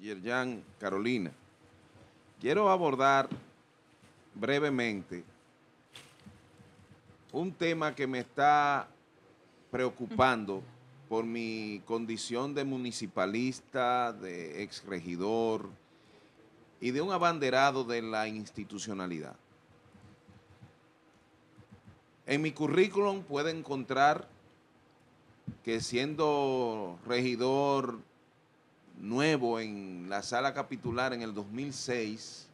Yerjan, Carolina. Quiero abordar brevemente un tema que me está preocupando por mi condición de municipalista, de exregidor y de un abanderado de la institucionalidad. En mi currículum puede encontrar que siendo regidor nuevo en la sala capitular en el 2006,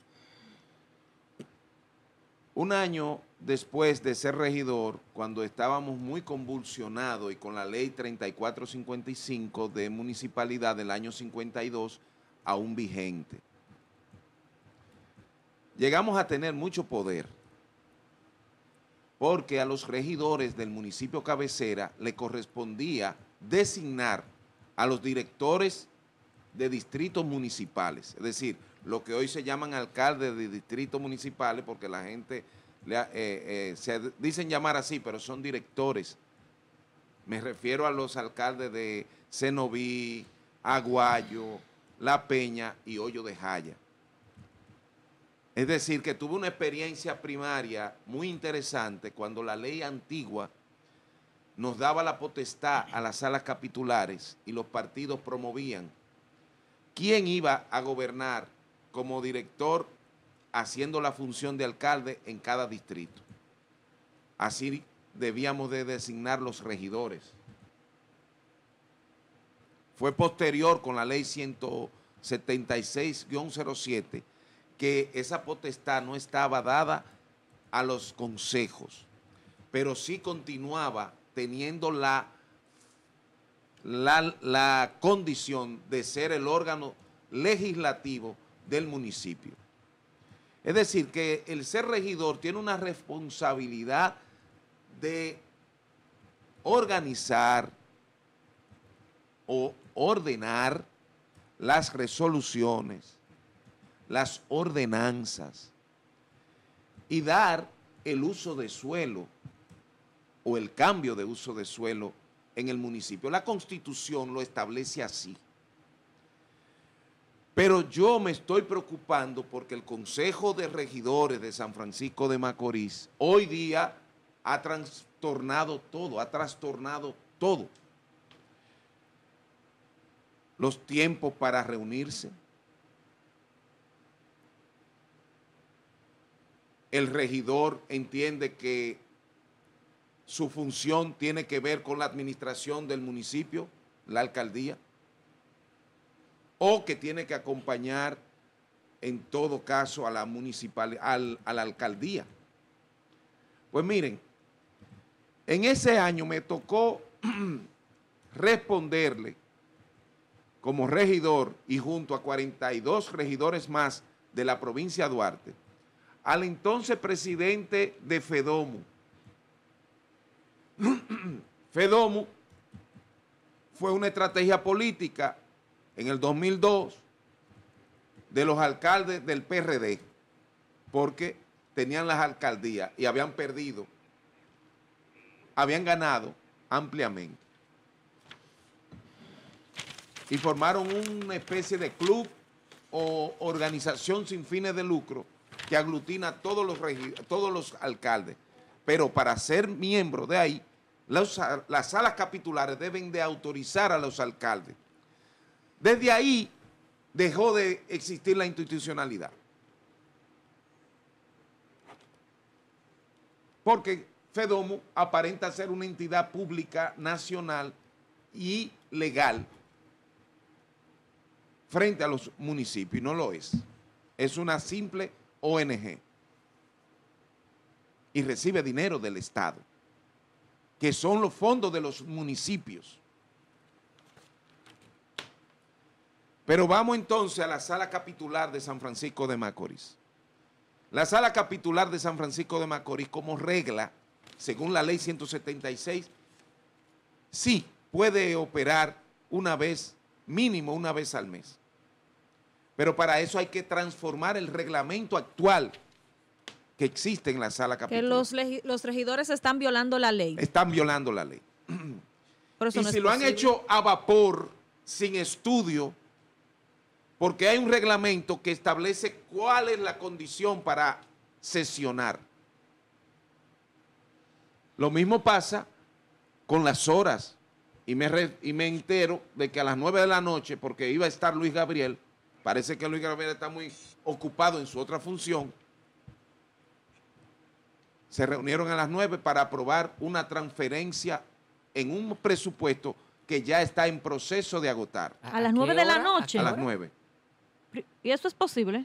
un año después de ser regidor, cuando estábamos muy convulsionados y con la ley 3455 de municipalidad del año 52 aún vigente. Llegamos a tener mucho poder porque a los regidores del municipio cabecera le correspondía designar a los directores de distritos municipales, es decir, lo que hoy se llaman alcaldes de distritos municipales, porque la gente eh, eh, se dicen llamar así, pero son directores. Me refiero a los alcaldes de Cenoví, Aguayo, La Peña y Hoyo de Jaya. Es decir, que tuve una experiencia primaria muy interesante cuando la ley antigua nos daba la potestad a las salas capitulares y los partidos promovían quién iba a gobernar como director haciendo la función de alcalde en cada distrito. Así debíamos de designar los regidores. Fue posterior con la ley 176-07 que esa potestad no estaba dada a los consejos, pero sí continuaba teniendo la la, condición de ser el órgano legislativo del municipio. Es decir, que el ser regidor tiene una responsabilidad de organizar o ordenar las resoluciones, las ordenanzas y dar el uso de suelo o el cambio de uso de suelo en el municipio. La constitución lo establece así. Pero yo me estoy preocupando porque el Consejo de Regidores de San Francisco de Macorís hoy día ha trastornado todo, ha trastornado todo. Los tiempos para reunirse. El regidor entiende que su función tiene que ver con la administración del municipio, la alcaldía, o que tiene que acompañar en todo caso a la municipal, a la alcaldía. Pues miren, en ese año me tocó responderle como regidor y junto a 42 regidores más de la provincia de Duarte al entonces presidente de FEDOMU, FEDOMU fue una estrategia política en el 2002 de los alcaldes del PRD, porque tenían las alcaldías y habían perdido, habían ganado ampliamente. Y formaron una especie de club o organización sin fines de lucro que aglutina a todos los, todos los alcaldes. Pero para ser miembro de ahí, las, salas capitulares deben de autorizar a los alcaldes. Desde ahí dejó de existir la institucionalidad. Porque Fedomo aparenta ser una entidad pública nacional y legal frente a los municipios, y no lo es. Es una simple ONG y recibe dinero del Estado, que son los fondos de los municipios. Pero vamos entonces a la sala capitular de San Francisco de Macorís. La sala capitular de San Francisco de Macorís como regla, según la ley 176, sí puede operar una vez, mínimo una vez al mes. Pero para eso hay que transformar el reglamento actual que existe en la sala capital. los, los regidores están violando la ley. Están violando la ley. y si lo han hecho a vapor, sin estudio, porque hay un reglamento que establece cuál es la condición para sesionar. Lo mismo pasa con las horas. Y me, y me entero de que a las 9 de la noche, porque iba a estar Luis Gabriel, parece que Luis Gabriel está muy ocupado en su otra función, se reunieron a las 9 para aprobar una transferencia en un presupuesto que ya está en proceso de agotar. ¿A, las 9 de la noche? A las 9. ¿Y eso es posible?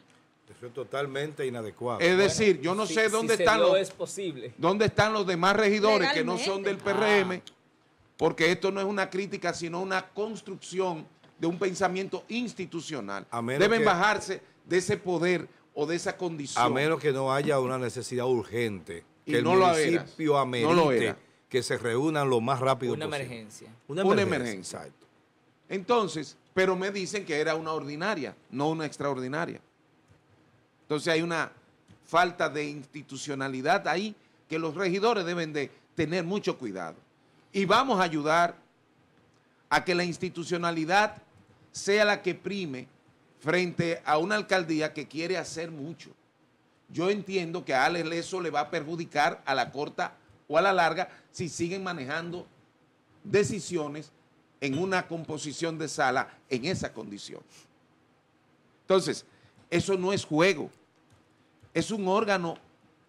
Eso es totalmente inadecuado. Es decir, yo no sé dónde están los dónde están los demás regidores que no son del PRM, ah. porque esto no es una crítica, sino una construcción de un pensamiento institucional. Deben bajarse de ese poder o de esa condición. A menos que no haya una necesidad urgente que no lo amerite que se reúnan lo más rápido posible. Una, emergencia. Una emergencia. Entonces, pero me dicen que era una ordinaria, no una extraordinaria. Entonces hay una falta de institucionalidad ahí que los regidores deben de tener mucho cuidado. Y vamos a ayudar a que la institucionalidad sea la que prime frente a una alcaldía que quiere hacer mucho yo entiendo que a eso le va a perjudicar a la corta o a la larga si siguen manejando decisiones en una composición de sala en esa condición. Entonces, eso no es juego, es un órgano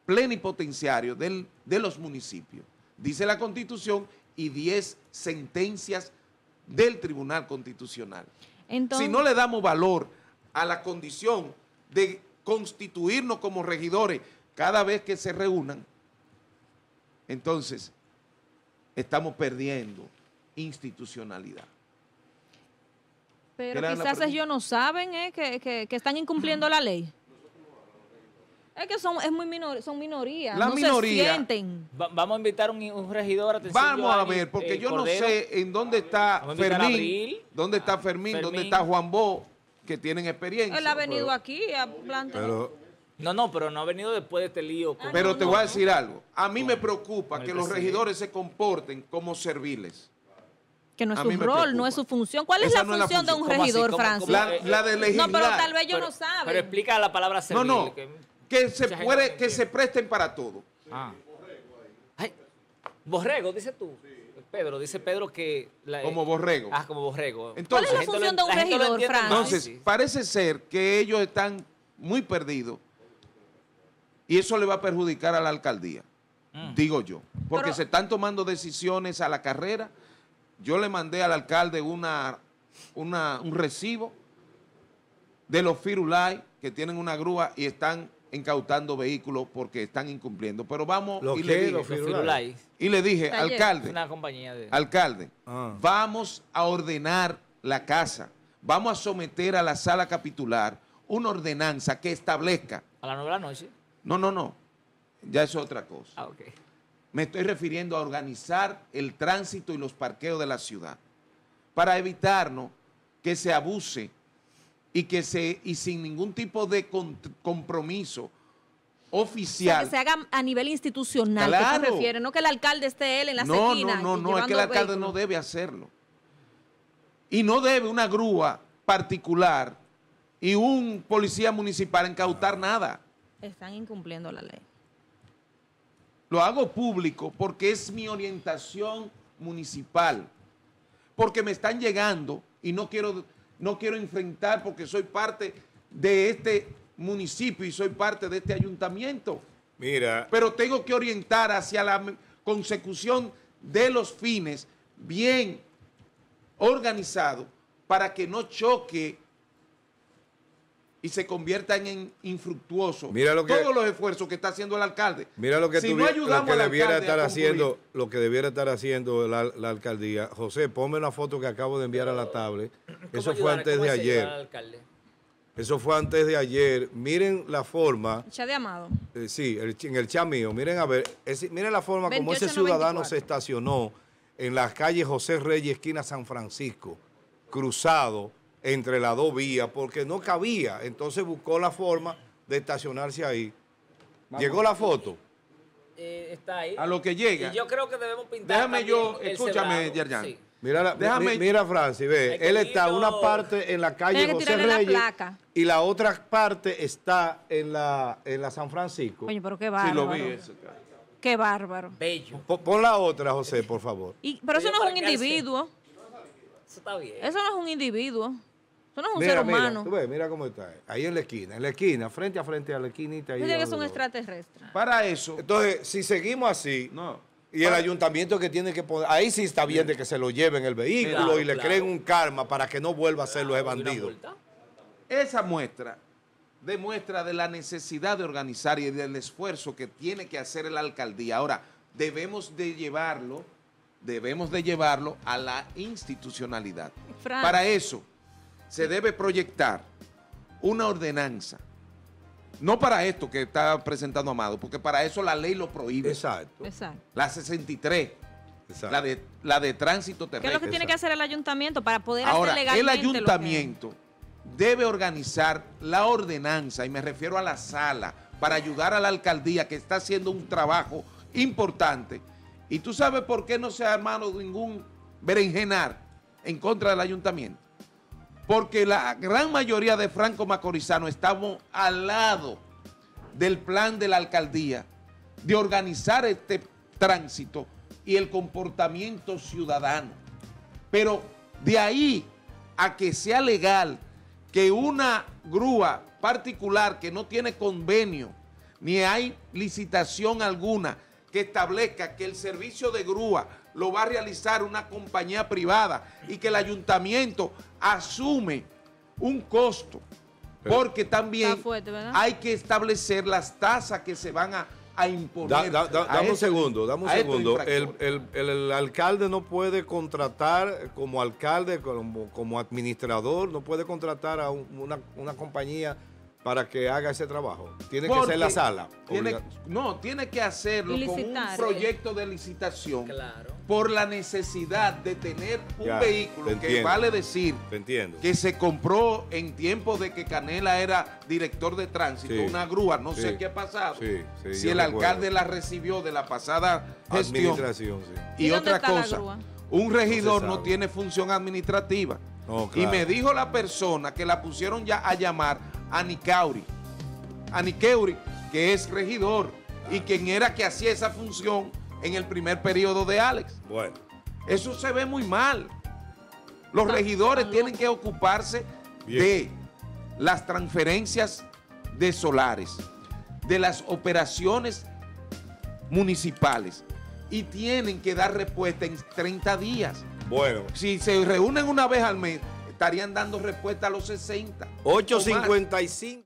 plenipotenciario de los municipios, dice la Constitución, y 10 sentencias del Tribunal Constitucional. si no le damos valor a la condición de constituirnos como regidores cada vez que se reúnan, entonces estamos perdiendo institucionalidad. Pero quizás ellos no saben eh, que, están incumpliendo la ley. Es que son, es muy minor, son minorías. no Se sienten. vamos a invitar un, regidor a Vamos a ver, porque eh, yo no sé en dónde está ah, Fermín. ¿Dónde está Fermín? ¿Dónde está Juan Bo? que tienen experiencia. Él ha venido aquí a plantear. no, no, pero no ha venido después de este lío. Ah, pero te voy a decir algo. A mí me preocupa que los regidores se comporten como serviles. Que no es su rol, no es su función. ¿Cuál es la, función de un regidor, Francisco? La, de legislar. No, pero tal vez yo no sabe. Pero explica la palabra servil. No, no. Que, se, puede, que se presten para todo. Ah. borrego, dice tú. Pedro, dice Pedro que... Eh, como borrego. Ah, como borrego. ¿Cuál es la función de un regidor, Entonces, parece ser que ellos están muy perdidos y eso le va a perjudicar a la alcaldía, mm. digo yo, porque se están tomando decisiones a la carrera. Yo le mandé al alcalde una, un recibo de los Firulai que tienen una grúa y están incautando vehículos porque están incumpliendo. Pero vamos y, le dije, y le dije, alcalde, alcalde, ah. vamos a ordenar la casa, vamos a someter a la sala capitular una ordenanza que establezca. A la noche. No, no, no. Ya es otra cosa. Ah, Me estoy refiriendo a organizar el tránsito y los parqueos de la ciudad para evitarnos que se abuse y que se y sin ningún tipo de compromiso oficial. que se haga a nivel institucional, claro. ¿qué No que el alcalde esté él en la no, No, no, no, es que el alcalde no debe hacerlo. Y no debe una grúa particular y un policía municipal incautar nada. Están incumpliendo la ley. Lo hago público porque es mi orientación municipal. Porque me están llegando y no quiero no quiero enfrentar porque soy parte de este municipio y soy parte de este ayuntamiento. Mira. Pero tengo que orientar hacia la consecución de los fines bien organizado para que no choque y se convierta en infructuoso mira lo que, todos los esfuerzos que está haciendo el alcalde. Mira lo que, si no ayudamos que debiera estar haciendo, lo que debiera estar haciendo la, alcaldía. José, ponme la foto que acabo de enviar a la tablet eso fue antes de ayer. Eso fue antes de ayer. Miren la forma. El de Amado. Eh, sí, en el chat mío. Miren, a ver, miren la forma como ese ciudadano se estacionó en las calles José Reyes, esquina San Francisco, cruzado entre las dos vías, porque no cabía. Entonces buscó la forma de estacionarse ahí. Llegó la foto. Eh, está ahí. A lo que llega. yo creo que debemos pintar. Déjame yo, escúchame, Yerjan. Mira, Francis, ve, él está una parte en la calle José Reyes y la otra parte está en la, la San Francisco. pero qué bárbaro. Qué bárbaro. Bello. Pon, la otra, José, por favor. pero eso no es un individuo. Eso no es un individuo. Eso no es un ser humano. Tú mira cómo está. Ahí en la esquina, en la esquina, frente a frente a la esquinita. Yo que es un extraterrestre. Para eso. Entonces, si seguimos así, no. Y el ayuntamiento que tiene que poner, ahí sí está bien de que se lo lleven el vehículo y le creen un karma para que no vuelva a ser los bandido. Esa muestra demuestra de la necesidad de organizar y del esfuerzo que tiene que hacer la alcaldía. Ahora, debemos de llevarlo, debemos de llevarlo a la institucionalidad. Para eso se debe proyectar una ordenanza no para esto que está presentando Amado, porque para eso la ley lo prohíbe. Exacto. La 63. La, de, la de tránsito terrestre. ¿Qué es lo que tiene que hacer el ayuntamiento para poder hacer legalmente El ayuntamiento debe organizar la ordenanza, y me refiero a la sala, para ayudar a la alcaldía que está haciendo un trabajo importante. Y tú sabes por qué no se ha armado ningún berenjenar en contra del ayuntamiento porque la gran mayoría de franco Macorizano estamos al lado del plan de la alcaldía de organizar este tránsito y el comportamiento ciudadano. Pero de ahí a que sea legal que una grúa particular que no tiene convenio ni hay licitación alguna que establezca que el servicio de grúa lo va a realizar una compañía privada y que el ayuntamiento asume un costo. Porque también hay que establecer las tasas que se van a, imponer. dame un segundo, dame un segundo. El, alcalde no puede contratar como alcalde, como, administrador, no puede contratar a una, compañía para que haga ese trabajo. Tiene que ser la sala. no, tiene que hacerlo con un proyecto de licitación claro por la necesidad de tener un vehículo que vale decir que se compró en tiempo de que Canela era director de tránsito, una grúa, no sé qué ha pasado, si el alcalde la recibió de la pasada gestión y, otra cosa, un regidor no, tiene función administrativa y me dijo la persona que la pusieron ya a llamar a Nicauri, a Nicauri que es regidor y ah. quien era que hacía esa función en el primer periodo de Alex. Bueno. Eso se ve muy mal. Los ah, regidores tienen que ocuparse de las transferencias de solares, de las operaciones municipales y tienen que dar respuesta en 30 días. Bueno. Si se reúnen una vez al mes, estarían dando respuesta a los 60. 8.55.